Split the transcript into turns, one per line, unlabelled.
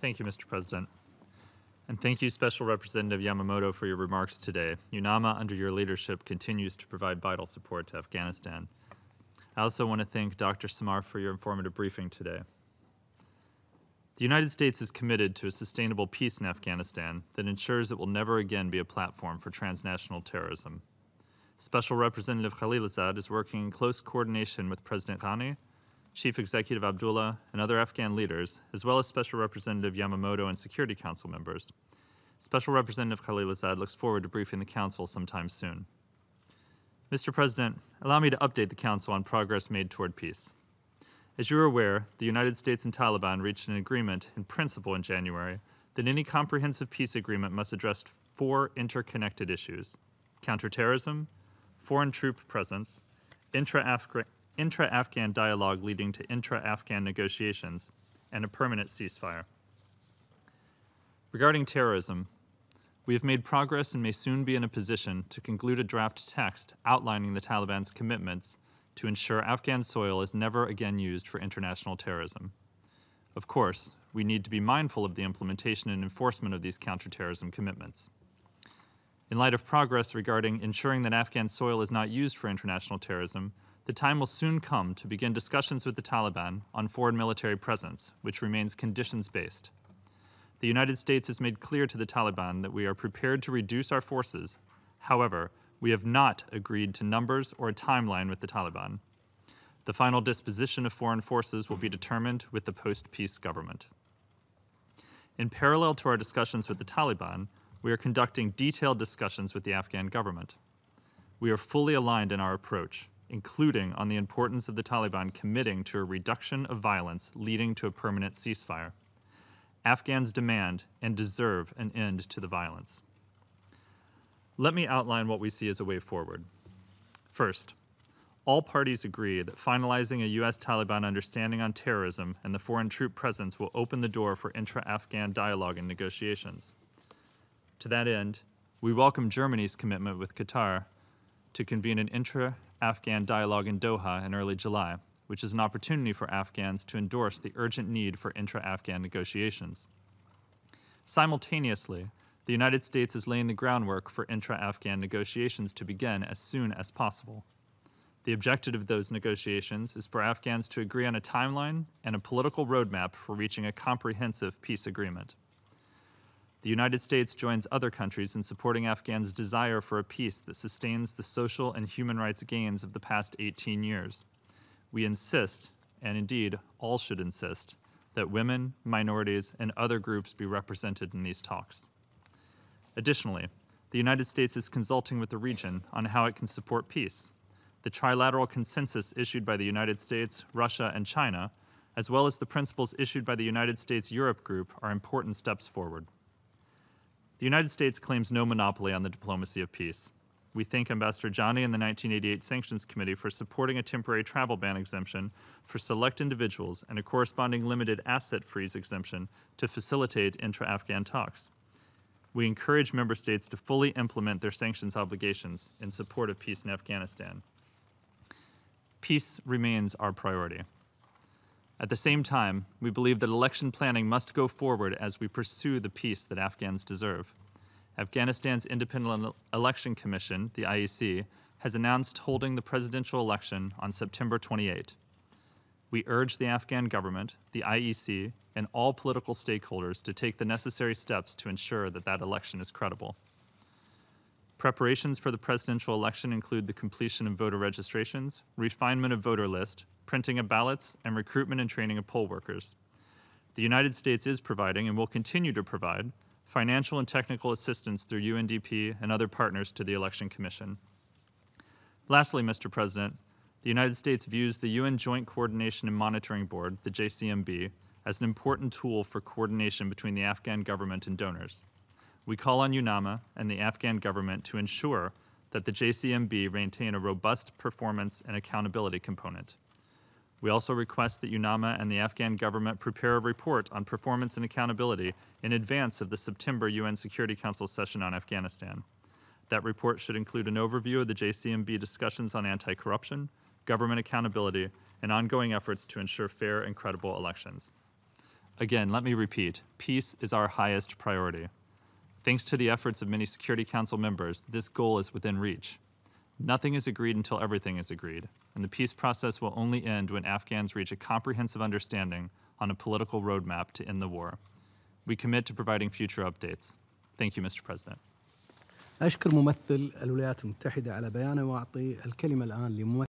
Thank you, Mr. President. And thank you, Special Representative Yamamoto, for your remarks today. UNAMA, under your leadership, continues to provide vital support to Afghanistan. I also want to thank Dr. Samar for your informative briefing today. The United States is committed to a sustainable peace in Afghanistan that ensures it will never again be a platform for transnational terrorism. Special Representative Khalilzad is working in close coordination with President Ghani Chief Executive Abdullah, and other Afghan leaders, as well as Special Representative Yamamoto and Security Council members. Special Representative Khalilzad looks forward to briefing the Council sometime soon. Mr. President, allow me to update the Council on progress made toward peace. As you are aware, the United States and Taliban reached an agreement in principle in January that any comprehensive peace agreement must address four interconnected issues counterterrorism, foreign troop presence, intra intra Afghan dialogue leading to intra Afghan negotiations, and a permanent ceasefire. Regarding terrorism, we have made progress and may soon be in a position to conclude a draft text outlining the Taliban's commitments to ensure Afghan soil is never again used for international terrorism. Of course, we need to be mindful of the implementation and enforcement of these counterterrorism commitments. In light of progress regarding ensuring that Afghan soil is not used for international terrorism, the time will soon come to begin discussions with the Taliban on foreign military presence, which remains conditions based. The United States has made clear to the Taliban that we are prepared to reduce our forces. However, we have not agreed to numbers or a timeline with the Taliban. The final disposition of foreign forces will be determined with the post peace government. In parallel to our discussions with the Taliban, we are conducting detailed discussions with the Afghan government. We are fully aligned in our approach including on the importance of the Taliban committing to a reduction of violence leading to a permanent ceasefire. Afghans demand and deserve an end to the violence. Let me outline what we see as a way forward. First, all parties agree that finalizing a U.S. Taliban understanding on terrorism and the foreign troop presence will open the door for intra Afghan dialogue and negotiations. To that end, we welcome Germany's commitment with Qatar to convene an intra Afghan dialogue in Doha in early July, which is an opportunity for Afghans to endorse the urgent need for intra Afghan negotiations. Simultaneously, the United States is laying the groundwork for intra Afghan negotiations to begin as soon as possible. The objective of those negotiations is for Afghans to agree on a timeline and a political roadmap for reaching a comprehensive peace agreement. The United States joins other countries in supporting Afghans' desire for a peace that sustains the social and human rights gains of the past 18 years. We insist, and indeed all should insist, that women, minorities, and other groups be represented in these talks. Additionally, the United States is consulting with the region on how it can support peace. The trilateral consensus issued by the United States, Russia, and China, as well as the principles issued by the United States Europe Group, are important steps forward. The United States claims no monopoly on the diplomacy of peace. We thank Ambassador Johnny and the 1988 Sanctions Committee for supporting a temporary travel ban exemption for select individuals and a corresponding limited asset freeze exemption to facilitate intra Afghan talks. We encourage member states to fully implement their sanctions obligations in support of peace in Afghanistan. Peace remains our priority. At the same time, we believe that election planning must go forward as we pursue the peace that Afghans deserve. Afghanistan's Independent Election Commission, the IEC, has announced holding the presidential election on September 28. We urge the Afghan government, the IEC, and all political stakeholders to take the necessary steps to ensure that that election is credible. Preparations for the presidential election include the completion of voter registrations, refinement of voter list, printing of ballots, and recruitment and training of poll workers. The United States is providing and will continue to provide financial and technical assistance through UNDP and other partners to the Election Commission. Lastly, Mr. President, the United States views the UN Joint Coordination and Monitoring Board, the JCMB, as an important tool for coordination between the Afghan government and donors. We call on UNAMA and the Afghan government to ensure that the JCMB maintain a robust performance and accountability component. We also request that UNAMA and the Afghan government prepare a report on performance and accountability in advance of the September UN Security Council session on Afghanistan. That report should include an overview of the JCMB discussions on anti corruption, government accountability, and ongoing efforts to ensure fair and credible elections. Again, let me repeat peace is our highest priority. Thanks to the efforts of many Security Council members, this goal is within reach. Nothing is agreed until everything is agreed, and the peace process will only end when Afghans reach a comprehensive understanding on a political roadmap to end the war. We commit to providing future updates. Thank you, Mr. President.